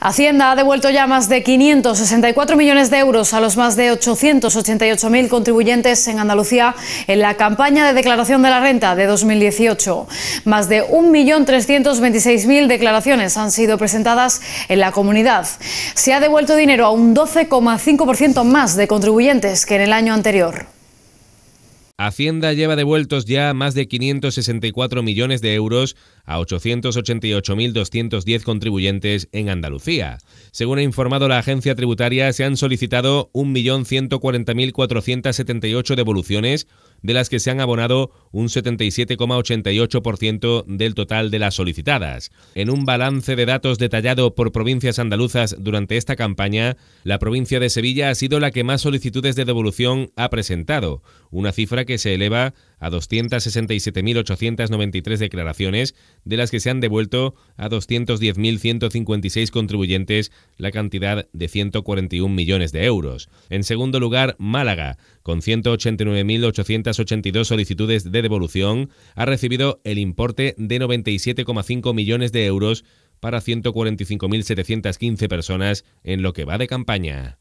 Hacienda ha devuelto ya más de 564 millones de euros a los más de 888.000 contribuyentes en Andalucía en la campaña de declaración de la renta de 2018. Más de 1.326.000 declaraciones han sido presentadas en la comunidad. Se ha devuelto dinero a un 12,5% más de contribuyentes que en el año anterior. Hacienda lleva devueltos ya más de 564 millones de euros a 888.210 contribuyentes en Andalucía. Según ha informado la agencia tributaria, se han solicitado 1.140.478 devoluciones de las que se han abonado un 77,88% del total de las solicitadas. En un balance de datos detallado por provincias andaluzas durante esta campaña, la provincia de Sevilla ha sido la que más solicitudes de devolución ha presentado, una cifra que se eleva a 267.893 declaraciones, de las que se han devuelto a 210.156 contribuyentes la cantidad de 141 millones de euros. En segundo lugar, Málaga, con 189.800 82 solicitudes de devolución, ha recibido el importe de 97,5 millones de euros para 145.715 personas en lo que va de campaña.